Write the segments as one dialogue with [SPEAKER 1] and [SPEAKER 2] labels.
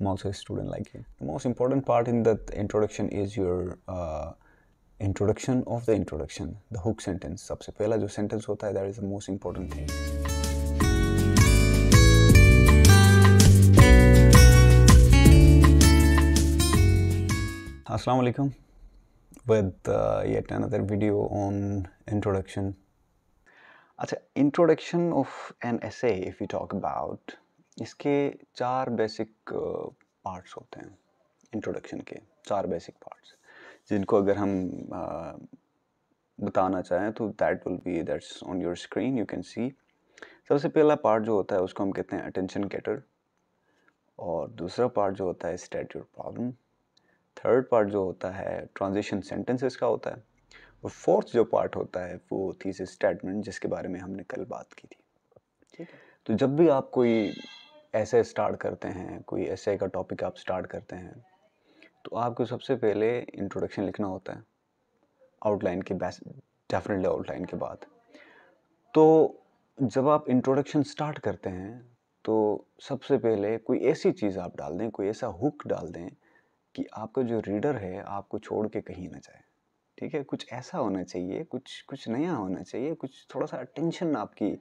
[SPEAKER 1] I'm also a student like you. The most important part in that introduction is your uh, introduction of the introduction, the hook sentence. सबसे पहला जो sentence होता है that is the most important thing. Assalamualaikum with uh, yet another video on introduction. Achha, introduction of an essay if we talk about इसके चार basic parts होते हैं introduction के चार बेसिक पार्ट्स जिनको अगर हम बताना चाहें तो that will be that's on your screen you can see सबसे पहला पार्ट जो होता है उसको हम कहते हैं अटेंशन गेटर और दूसरा पार्ट जो होता है state your problem third part जो होता है ट्रांजिशन सेंटेंसेस का होता है और फोर्थ जो पार्ट होता है वो थीसिस स्टेटमेंट जिसके बारे में हमने कल बात की थी ठीक है तो जब भी आप कोई ऐसे स्टार्ट करते हैं कोई ऐसे का टॉपिक आप स्टार्ट करते हैं तो आपको सबसे पहले इंट्रोडक्शन लिखना होता है आउटलाइन के बेस डेफिनेटली आउटलाइन के बाद तो जब आप इंट्रोडक्शन स्टार्ट करते हैं तो सबसे पहले कोई ऐसी चीज़ आप डाल दें कोई ऐसा हुक डाल दें कि आपका जो रीडर है आपको छोड़ के कहीं ना जाए ठीक है कुछ ऐसा होना चाहिए कुछ कुछ नया होना चाहिए कुछ थोड़ा सा अटेंशन आपकी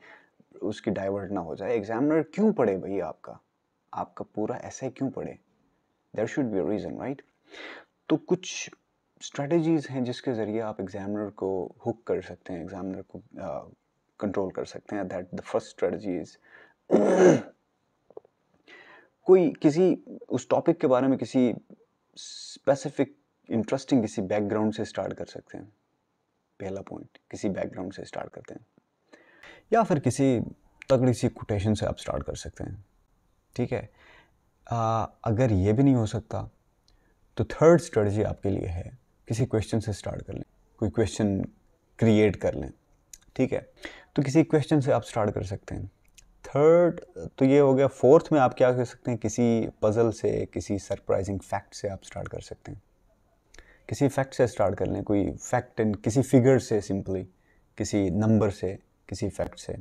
[SPEAKER 1] उसकी डाइवर्ट ना हो जाए एग्जामिनर क्यों पढ़े भाई आपका आपका पूरा ऐसे क्यों पढ़े there should be reason right तो कुछ स्ट्रेटजीज़ हैं जिसके ज़रिए आप एग्जामिनर को हुक कर सकते हैं एग्जामिनर को कंट्रोल uh, कर सकते हैं that the first strategy is कोई किसी उस टॉपिक के बारे में किसी स्पेसिफिक इंटरेस्टिंग किसी बैकग्राउंड से स्टार्ट कर सकते हैं पहला पॉइंट किसी बैकग्राउंड से स्टार्ट करते हैं या फिर किसी तगड़ी सी कोटेशन से आप स्टार्ट कर सकते हैं ठीक है आ, अगर ये भी नहीं हो सकता तो थर्ड स्ट्रेटजी आपके लिए है किसी क्वेश्चन से स्टार्ट कर लें कोई क्वेश्चन क्रिएट कर लें ठीक है तो किसी क्वेश्चन से आप स्टार्ट कर सकते हैं थर्ड तो ये हो गया फोर्थ में आप क्या कर सकते हैं किसी पज़ल से किसी सरप्राइजिंग फैक्ट से आप स्टार्ट कर सकते हैं किसी फैक्ट से स्टार्ट कर लें कोई फैक्ट एंड किसी फिगर से सिंपली किसी नंबर से किसी फैक्ट से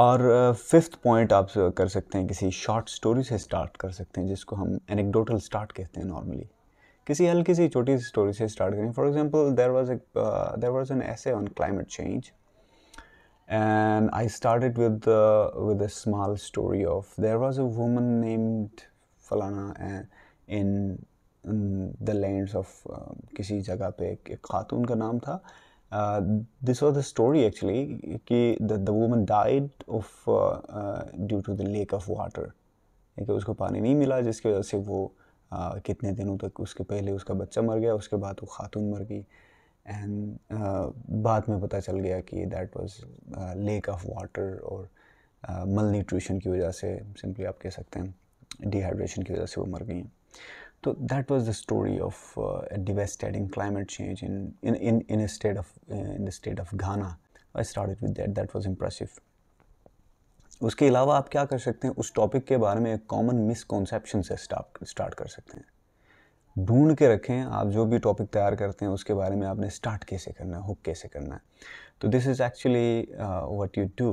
[SPEAKER 1] और फिफ्थ uh, पॉइंट आप कर सकते हैं किसी शॉर्ट स्टोरी से स्टार्ट कर सकते हैं जिसको हम एनेक्डोटल स्टार्ट कहते हैं नॉर्मली किसी हल्की सी छोटी सी स्टोरी से स्टार्ट करें for example there was there was an essay on climate change and I started with with a small story of there was a a named फलाना इन द लैंड्स ऑफ किसी जगह पे एक खातून का नाम था this was the story actually कि the woman died of due to the lack of water कि उसको पानी नहीं मिला जिसकी वजह से वो uh, कितने दिनों तक उसके पहले उसका बच्चा मर गया उसके बाद वो खातून मर गई एंड uh, बाद में पता चल गया कि that was lack of water और मल uh, न्यूट्रिशन की वजह से सिंपली आप कह सकते हैं डिहाइड्रेशन की वजह से वो मर गई हैं तो that was the story of devastating climate change in in in in, in, in a state of uh, in the state of Ghana. I started उसके अलावा आप क्या कर सकते हैं उस टॉपिक के बारे में एक कॉमन मिसकॉन्सेप्शन से स्टार्ट कर सकते हैं ढूंढ के रखें आप जो भी टॉपिक तैयार करते हैं उसके बारे में आपने स्टार्ट कैसे करना है हुक कैसे करना है तो this is actually what you do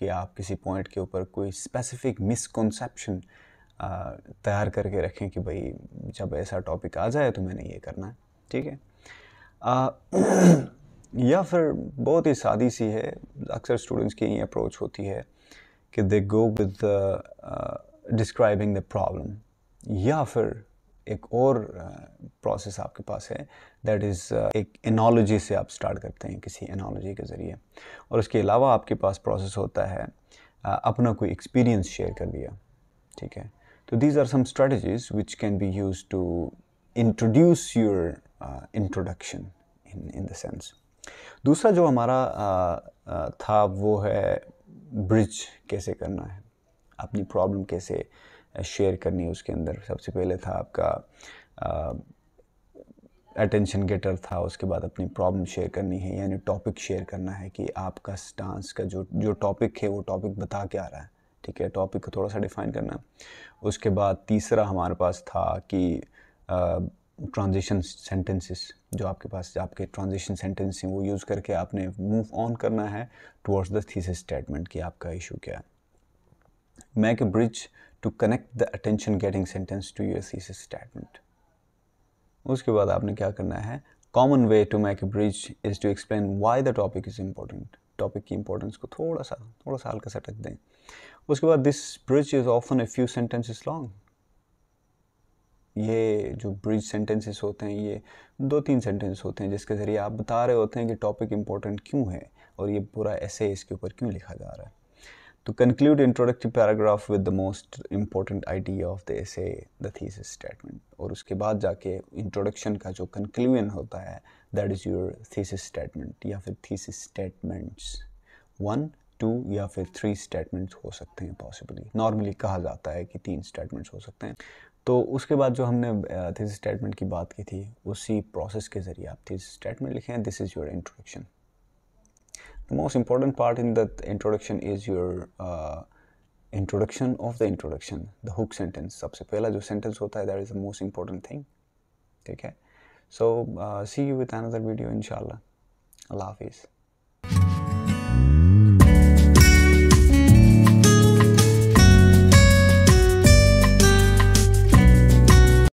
[SPEAKER 1] कि आप किसी पॉइंट के ऊपर कोई स्पेसिफिक मिसकॉन्सेप्शन uh, तैयार करके रखें कि भाई जब ऐसा टॉपिक आ जाए तो मैंने ये करना है ठीक है आ, या फिर बहुत ही सादी सी है अक्सर स्टूडेंट्स की यही अप्रोच होती है कि they go with describing the problem या फिर एक और प्रोसेस आपके पास है दैट इज़ एक एनोलॉजी से आप स्टार्ट करते हैं किसी एनोलॉजी के ज़रिए और उसके अलावा आपके पास प्रोसेस होता है अपना कोई एक्सपीरियंस शेयर कर दिया ठीक है So these are some strategies which can be used to introduce your uh, introduction in in the sense. दूसरा जो हमारा था वो है ब्रिज कैसे करना है अपनी प्रॉब्लम कैसे शेयर करनी है उसके अंदर सबसे पहले था आपका अटेंशन गेटर था उसके बाद अपनी प्रॉब्लम शेयर करनी है यानी टॉपिक शेयर करना है कि आपका स्टांस का जो जो टॉपिक है वो टॉपिक बता के आ रहा है ठीक है टॉपिक को थोड़ा सा डिफ़ाइन करना उसके बाद तीसरा हमारे पास था कि ट्रांजिशन सेंटेंसेस जो आपके पास आपके ट्रांजिशन सेंटेंस हैं वो यूज़ करके आपने मूव ऑन करना है टुवर्ड्स द थीसिस स्टेटमेंट कि आपका इशू क्या है make a bridge to connect the attention getting sentence to your thesis statement उसके बाद आपने क्या करना है common way to make a bridge is to explain why the topic is important topic की इंपॉर्टेंस को थोड़ा सा थोड़ा सा हल्का सा दें उसके बाद this bridge is often a few sentences long ये जो ब्रिज सेंटेंसेस होते हैं ये दो तीन सेंटेंस होते हैं जिसके ज़रिए आप बता रहे होते हैं कि टॉपिक इम्पोर्टेंट क्यों है और ये पूरा ऐसे इसके ऊपर क्यों लिखा जा रहा है तो conclude introductory paragraph with the most important idea of the essay the thesis statement और उसके बाद जाके इंट्रोडक्शन का जो कंक्लूजन होता है that is your thesis statement या फिर थीसिस स्टेटमेंट्स वन टू या फिर थ्री स्टेटमेंट्स हो सकते हैं पॉसिबली नॉर्मली कहा जाता है कि तीन स्टेटमेंट्स हो सकते हैं तो उसके बाद जो हमने थिस स्टेटमेंट की बात की थी उसी प्रोसेस के ज़रिए आप थिस स्टेटमेंट लिखे हैं this is your introduction the most important part in the introduction is your introduction of the introduction the hook sentence सबसे पहला जो सेंटेंस होता है that is the most important thing ठीक है so see you with another video इन अल्लाह हाफिज़